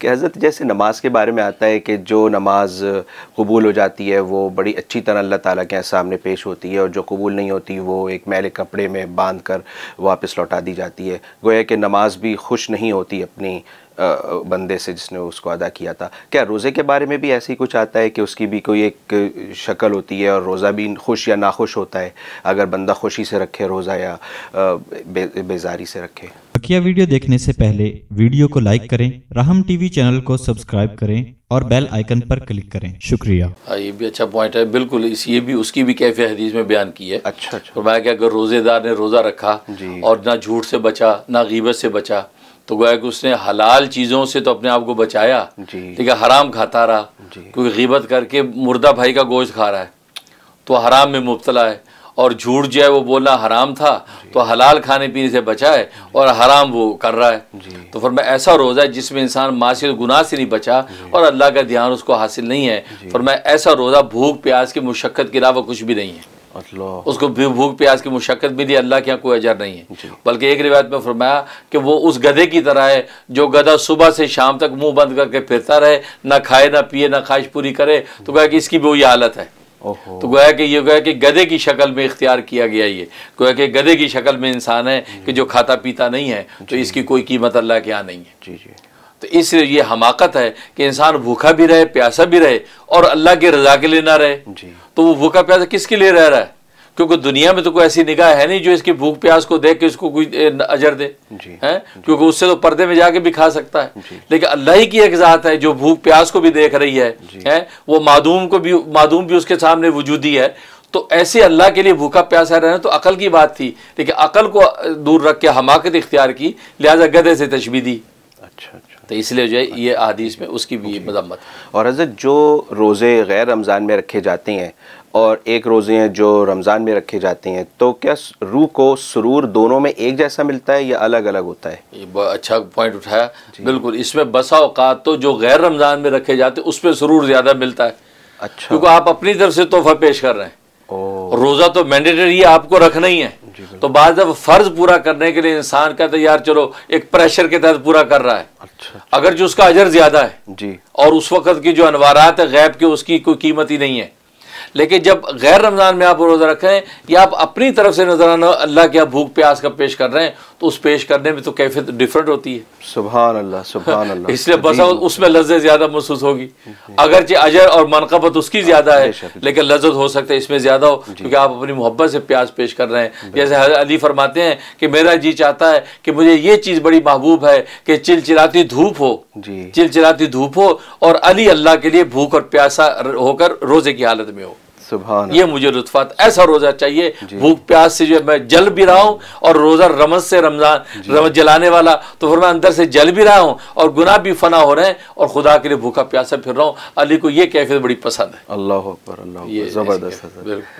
कि हज़रत जैसे नमाज के बारे में आता है कि जो नमाज कबूल हो जाती है वो बड़ी अच्छी तरह अल्लाह ताला के सामने पेश होती है और जो कबूल नहीं होती वो एक मैले कपड़े में बांध कर वापस लौटा दी जाती है गोया कि नमाज भी खुश नहीं होती अपनी बंदे से जिसने उसको अदा किया था क्या रोज़े के बारे में भी ऐसे ही कुछ आता है कि उसकी भी कोई एक शक्ल होती है और रोज़ा भी खुश या नाखुश होता है अगर बंदा खुशी से रखे रोज़ा या बेजारी से रखे बकिया वीडियो देखने से पहले वीडियो को लाइक करें राहम टीवी चैनल को सब्सक्राइब करें और बेल आइकन पर क्लिक करें शुक्रिया आ, हाँ, ये भी अच्छा पॉइंट है बिल्कुल इस ये भी उसकी भी कैफे हदीस में बयान की है अच्छा अच्छा मैं क्या अगर रोजेदार ने रोजा रखा और ना झूठ से बचा ना गीबत से बचा तो गोया कि उसने हलाल चीज़ों से तो अपने आप को बचाया ठीक है हराम खाता रहा क्योंकि गीबत करके मुर्दा भाई का गोश्त खा रहा है तो हराम में मुबतला है और झूठ जो है वो बोलना हराम था तो हलाल खाने पीने से बचा है और हराम वो कर रहा है तो फिर मैं ऐसा रोज़ा है जिसमें इंसान मासी गुनाह से नहीं बचा और अल्लाह का ध्यान उसको हासिल नहीं है फिर मैं ऐसा रोज़ा भूख प्यास की मुशक्क़त के अलावा कुछ भी नहीं है उसको भूख प्याज की मुशक्क़त मिली अल्लाह के यहाँ कोई अजर नहीं है बल्कि एक रिवायत में फरमाया कि वो उस गधे की तरह है जो गधा सुबह से शाम तक मुंह बंद करके फिरता रहे ना खाए ना पिए ना ख्वाहिश पूरी करे तो कहा कि इसकी भी वही हालत है तो गोया कि ये गोया कि गधे की शक्ल में इख्तियार किया गया ये गोया कि गधे की शक्ल में इंसान है कि हम्म। जो खाता पीता नहीं है तो इसकी कोई कीमत अल्लाह के यहाँ नहीं है जी जी तो इसलिए ये हमाकत है कि इंसान भूखा भी रहे प्यासा भी रहे और अल्लाह की रजा के लिए ना रहे तो वो भूखा प्यासा किसके लिए रह रहा है क्योंकि दुनिया में तो कोई ऐसी निगाह है नहीं जो इसकी भूख प्यास को देख के इसको कोई अजर दे है क्योंकि उससे तो पर्दे में जाके भी खा सकता है लेकिन अल्लाह ही की एक ज़ात है जो भूख प्यास को भी देख रही है, है? वो मादूम को भी मादूम भी उसके सामने वजूदी है तो ऐसे अल्लाह के लिए भूखा प्यासा रहना तो अकल की बात थी लेकिन अकल को दूर रख के हमाकत इख्तियार की लिहाजा गदे से तशबी दी अच्छा तो इसलिए जो है ये अदीस अच्छा। में उसकी भी मजम्मत और हजरत जो रोज़े गैर रमज़ान में रखे जाते हैं और एक रोज़े हैं जो रमज़ान में रखे जाते हैं तो क्या रूह को सुरूर दोनों में एक जैसा मिलता है या अलग अलग होता है ये बहुत अच्छा पॉइंट उठाया बिल्कुल इसमें बसा अवकात तो जो गैर रमज़ान में रखे जाते हैं उस पर सुरूर ज़्यादा मिलता है अच्छा क्योंकि आप अपनी तरफ से तोहफा पेश कर रहे हैं रोज़ा तो मैंडेटरी आपको रखना ही है तो बाद फर्ज पूरा करने के लिए इंसान कहते है यार चलो एक प्रेशर के तहत पूरा कर रहा है अच्छा, अच्छा अगर जो उसका अजर ज्यादा है जी और उस वक्त की जो अनवारात है गैब की उसकी कोई कीमत ही नहीं है लेकिन जब गैर रमज़ान में आप रोज़ा रखें या आप अपनी तरफ से नजराना अल्लाह के आप भूख प्यास का पेश कर रहे हैं तो उस पेश करने में तो कैफियत डिफरेंट होती है सुबह अल्लाह सुबह अल्लाह इसलिए बसा उसमें लज्जत ज़्यादा महसूस होगी अगरचे अजर और मनकबत उसकी ज़्यादा है लेकिन लज्जत हो सकता है इसमें ज़्यादा हो क्योंकि आप अपनी मोहब्बत से प्यास पेश कर रहे हैं जैसे अली फरमाते हैं कि मेरा जी चाहता है कि मुझे ये चीज़ बड़ी महबूब है कि चिलचिलाती धूप हो चिलचिलाती धूप हो और अली अल्लाह के लिए भूख और प्यासा होकर रोज़े की हालत में हो ये मुझे लुत्फात ऐसा रोज़ा चाहिए भूख प्यास से जो मैं जल भी रहा हूँ और रोज़ा रमज से रमज़ान रमज जलाने वाला तो फिर मैं अंदर से जल भी रहा हूँ और गुनाह भी फना हो रहे हैं और खुदा के लिए भूखा प्यासा फिर रहा हूँ अली को ये कैफियत बड़ी पसंद है अल्लाह अल्लाह ज़बरदस्त